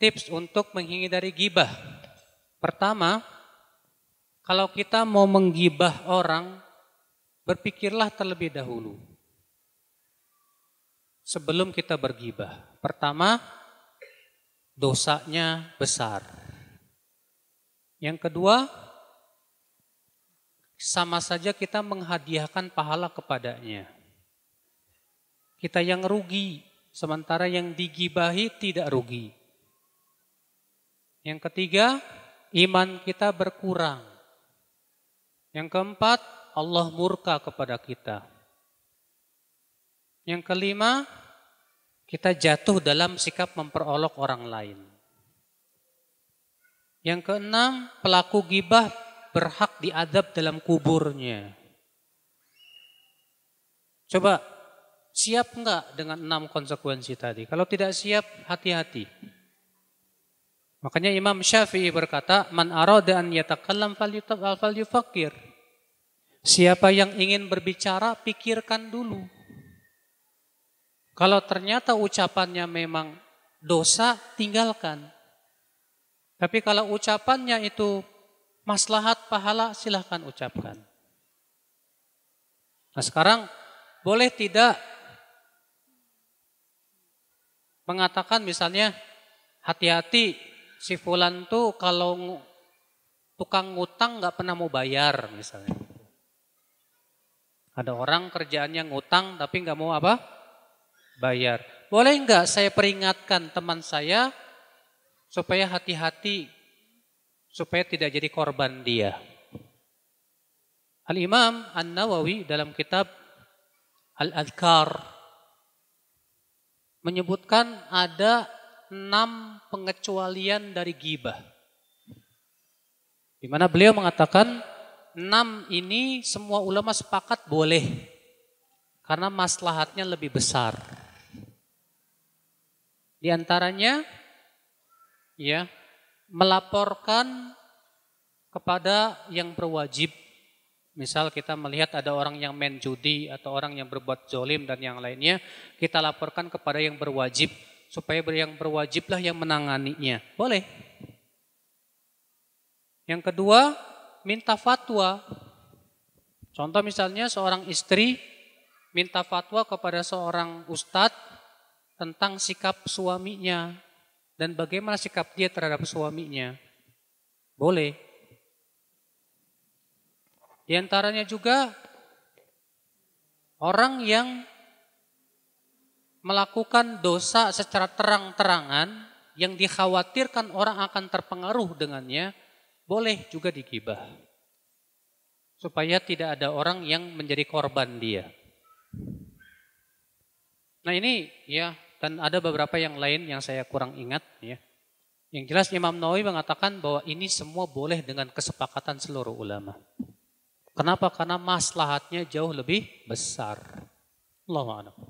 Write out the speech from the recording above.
tips untuk menghindari gibah. Pertama, kalau kita mau menggibah orang, berpikirlah terlebih dahulu. Sebelum kita bergibah. Pertama, dosanya besar. Yang kedua, sama saja kita menghadiahkan pahala kepadanya. Kita yang rugi, sementara yang digibahi tidak rugi. Yang ketiga, iman kita berkurang. Yang keempat, Allah murka kepada kita. Yang kelima, kita jatuh dalam sikap memperolok orang lain. Yang keenam, pelaku gibah berhak diadab dalam kuburnya. Coba siap enggak dengan enam konsekuensi tadi? Kalau tidak siap, hati-hati. Makanya Imam Syafi'i berkata, "Man arada an yatakallam falyufakkir." Siapa yang ingin berbicara, pikirkan dulu. Kalau ternyata ucapannya memang dosa, tinggalkan. Tapi kalau ucapannya itu maslahat pahala, silahkan ucapkan. Nah sekarang boleh tidak mengatakan misalnya hati-hati si Fulan tuh kalau tukang ngutang nggak pernah mau bayar misalnya. Ada orang kerjaannya ngutang tapi nggak mau apa? Bayar. Boleh nggak saya peringatkan teman saya supaya hati-hati supaya tidak jadi korban dia. Al-Imam An-Nawawi dalam kitab al Adkar menyebutkan ada enam pengecualian dari gibah. Di mana beliau mengatakan enam ini semua ulama sepakat boleh karena maslahatnya lebih besar. Di antaranya ya melaporkan kepada yang berwajib. Misal kita melihat ada orang yang main judi atau orang yang berbuat jolim dan yang lainnya, kita laporkan kepada yang berwajib supaya yang berwajiblah yang menanganinya. Boleh. Yang kedua, minta fatwa. Contoh misalnya seorang istri minta fatwa kepada seorang ustadz tentang sikap suaminya dan bagaimana sikap dia terhadap suaminya. Boleh. Di antaranya juga orang yang melakukan dosa secara terang-terangan yang dikhawatirkan orang akan terpengaruh dengannya, boleh juga digibah. Supaya tidak ada orang yang menjadi korban dia. Nah ini ya, dan ada beberapa yang lain yang saya kurang ingat ya. Yang jelas Imam Nawawi mengatakan bahwa ini semua boleh dengan kesepakatan seluruh ulama. Kenapa? Karena maslahatnya jauh lebih besar. Allahu a'lam.